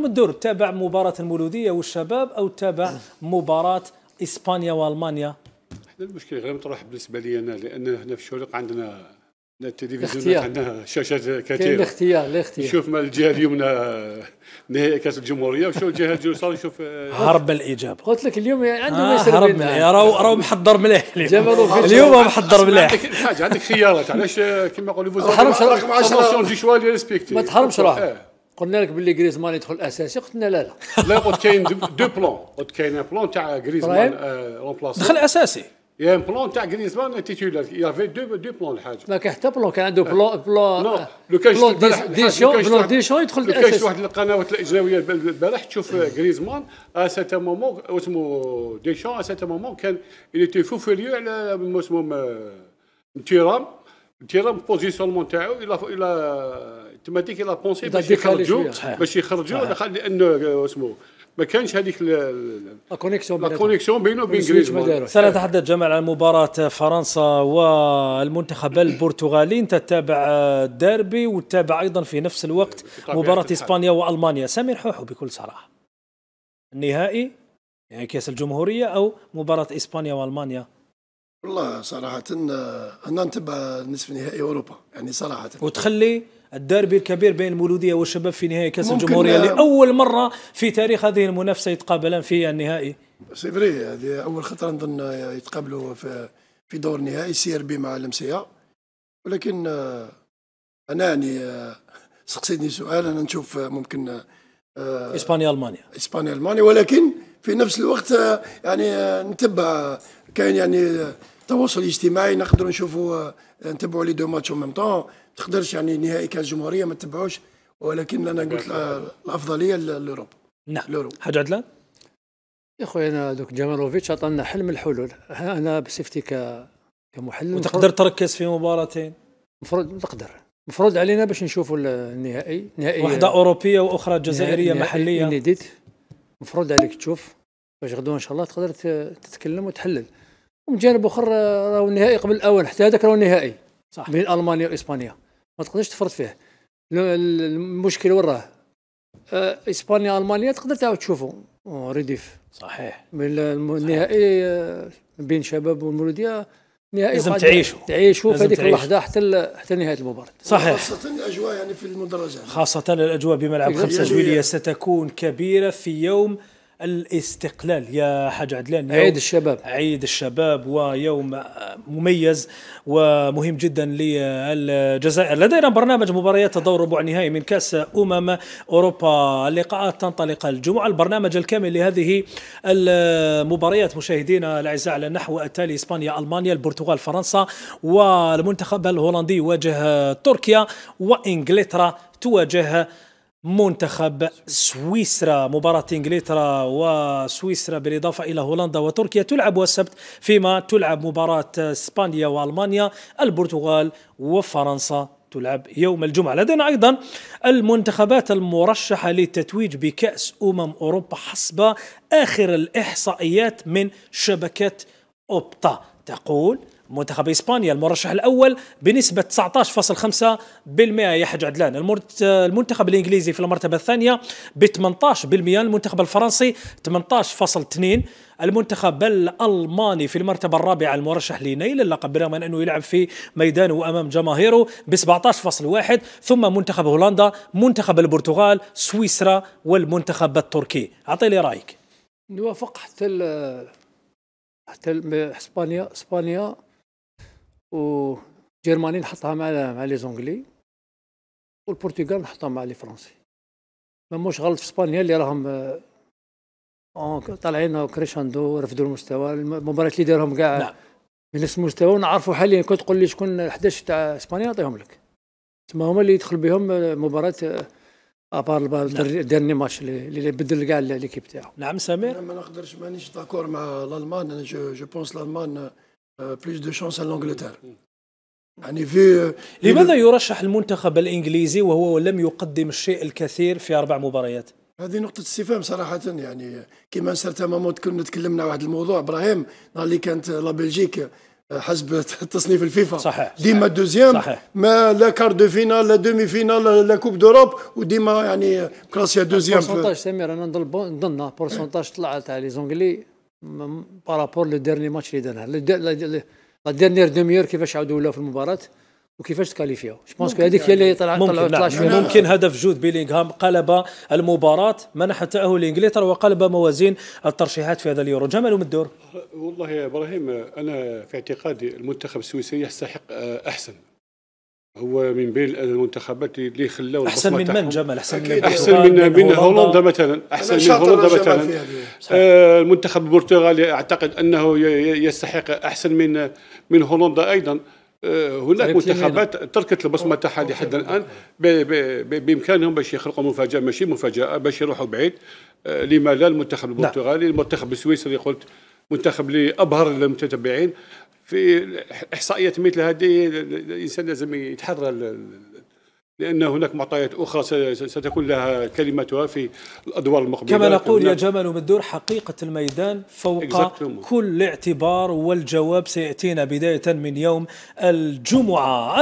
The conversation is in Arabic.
من الدور تابع مباراة المولودية والشباب أو تابع مباراة إسبانيا وألمانيا احنا المشكلة غير مطروح بالنسبة لي أنا لأن هنا في الشرق عندنا التلفزيون عندنا شاشات كثيره الاختيار الاختيار شوف ما الجهه اليمنى نهائي كاس الجمهوريه وشوف الجهه اليسرى شوف آه، هرب الإيجاب. الاجابه قلت لك اليوم عندهم آه هرب راهو راهو محضر مليح اليوم راهو محضر مليح عندك حاجه عندك خيارات علاش آه، كما يقولوا ما تحرمش روحك ما تحرمش روحك قلنا لك باللي غريزمان يدخل اساسي قلت لنا لا لا لا قلت كاين دو بلون قلت كاين بلون تاع غريزمان رومبلاسي دخل اساسي يا بلون تاع غريزمان تيتولار يافي دو دو بلون الحاجه ما كان حتى بلون كان عنده بلون بلون لو كان شفت ديشو بلون ديشو يدخل اساسي كاين واحد القنوات الاجنبيه البارح تشوف غريزمان ا سيت مومون اسمو ديشو ا سيت مومون كان il تي fou على اسمهم تيرام ديال البوزيسيونمون تاعو الى الى تماتيك الى بونسي باش يخرجوا باش يخرجوا لانه آه، اسمه ما كانش هذيك الكونيكسيون لا كونيكسيون بينه وبين جريزمان سنتحدث جمال عن مباراة فرنسا والمنتخب البرتغالي انت تتابع الديربي وتتابع ايضا في نفس الوقت مباراة اسبانيا والمانيا سمير حوحو بكل صراحة النهائي يعني كاس الجمهورية او مباراة اسبانيا والمانيا والله صراحة آه، أنا نتبع نصف نهائي أوروبا يعني صراحة وتخلي الداربي الكبير بين المولودية والشباب في نهائي كأس الجمهورية آه، لأول مرة في تاريخ هذه المنافسة يتقابلان في النهائي سي فري هذه أول خطرة نظن يتقابلوا في في دور نهائي سي ار بي مع الأمسية ولكن آه، أنا يعني سقسيتني سؤال أنا نشوف ممكن إسبانيا ألمانيا إسبانيا ألمانيا ولكن في نفس الوقت يعني نتبع كاين يعني التواصل الاجتماعي نقدروا نشوفوا آه، نتبعوا لي دو ماتش اون ميم طون تقدرش يعني نهائي كاس الجمهوريه ما تتبعوش ولكن انا قلت الافضليه للاوروب نعم لورو. حاج عدلان يا خويا انا دوك جمالوفيتش عطانا حل من الحلول انا بصفتي ك كمحلل وتقدر تركز في مباراتين المفروض نقدر المفروض علينا باش نشوفوا النهائي نهائي واحده اوروبيه واخرى جزائريه نهائي محليه مفروض عليك تشوف باش غدوه ان شاء الله تقدر تتكلم وتحلل ومن جانب اخر آه، راهو النهائي قبل الاول حتى هذاك راهو نهائي صح بين المانيا واسبانيا ما تقدرش تفرط فيه المشكل وين راه آه، اسبانيا المانيا تقدر تعاود تشوفه ريديف صحيح من النهائي آه، بين شباب والمولوديه نهائي لازم تعيشوا تعيشوا في هذيك اللحظه حتى حتى نهايه المباراه صحيح خاصه الاجواء يعني في المدرجات خاصه الاجواء بملعب 5 يعني جويليه ستكون كبيره في يوم الاستقلال يا حاج عدلان عيد الشباب عيد الشباب ويوم مميز ومهم جدا للجزائر لدينا برنامج مباريات الدور ربع النهائي من كاس امم اوروبا اللقاءات تنطلق الجمعه البرنامج الكامل لهذه المباريات مشاهدينا الاعزاء على النحو التالي اسبانيا المانيا البرتغال فرنسا والمنتخب الهولندي يواجه تركيا وانجلترا تواجه منتخب سويسرا مباراة انجلترا وسويسرا بالاضافة الى هولندا وتركيا تلعب السبت فيما تلعب مباراة اسبانيا والمانيا البرتغال وفرنسا تلعب يوم الجمعة لدينا أيضا المنتخبات المرشحة للتتويج بكأس أمم أوروبا حسب آخر الإحصائيات من شبكة أوبتا تقول منتخب إسبانيا المرشح الأول بنسبة 19.5% يحج عدلان المنتخب الإنجليزي في المرتبة الثانية ب 18% المنتخب الفرنسي 18.2 المنتخب الالماني في المرتبه الرابعه المرشح لنيل اللقب برغم انه يلعب في ميدانه وامام جماهيره ب 17.1 ثم منتخب هولندا منتخب البرتغال سويسرا والمنتخب التركي اعطي لي رايك نوافق حتى حتى اسبانيا اسبانيا وجيرماني نحطها مع مع لي زونغلي والبرتغال نحطها مع لي فرونسي ما موش غلط في اسبانيا اللي راهم آه، طالعين كريشاندو رفدوا المستوى المباريات اللي دارهم كاع نعم. من نفس المستوى ونعرفوا حاليا كنت تقول لي شكون 11 تاع اسبانيا نعطيهم لك تما هما اللي يدخل بهم مباراه ابار الديرني ماتش اللي بدل كاع ليكيب تاعو نعم سمير انا ما نقدرش مانيش داكور مع الالمان انا جو بونس الالمان بلوس دو شونس على لانجلتير يعني في euh, لماذا يرشح المنتخب الانجليزي وهو لم يقدم الشيء الكثير في اربع مباريات؟ هذه نقطة استفهام صراحة يعني كما سرت مامون كنا تكلمنا واحد الموضوع ابراهيم اللي كانت لا بلجيك حسب تصنيف الفيفا صحيح ديما دوزيام ما لا كار دو فينال لا دومي فينال لا كوب دوروب وديما يعني كلاسيا دوزيام بورسونتاج سمير انا نظن بورسونتاج طلع تاع لي زونجلي بارابور لو ديرني ماتش اللي دارها لا ديرنيير دوميور كيفاش عاودوا ولاو في المباراه وكيفاش تكاليفيو جو بونس هذيك هي يعني. اللي طلع ممكن, طلع نعم. ممكن هدف جود بيلينغهام قلب المباراه منح التاهل لانجلترا وقلب موازين الترشيحات في هذا اليورو جمال من الدور والله يا ابراهيم انا في اعتقادي المنتخب السويسري يستحق آه، احسن هو من بين المنتخبات اللي خلاو احسن من من جمال احسن من احسن من, من, من هولندا مثلا احسن من هولندا مثلا آه، المنتخب البرتغالي اعتقد انه يستحق احسن من من هولندا ايضا آه، هناك منتخبات تركت البصمه تاعها لحد الان بامكانهم باش يخلقوا مفاجاه ماشي مفاجاه باش يروحوا بعيد آه، لما لا المنتخب نعم. البرتغالي المنتخب السويسري قلت منتخب لابهر المتتبعين في احصائيات مثل هذه الانسان لازم يتحرى لان هناك معطيات اخرى ستكون لها كلمتها في الادوار المقبله كما نقول يا نعم. جمال مدور حقيقه الميدان فوق كل اعتبار والجواب سياتينا بدايه من يوم الجمعه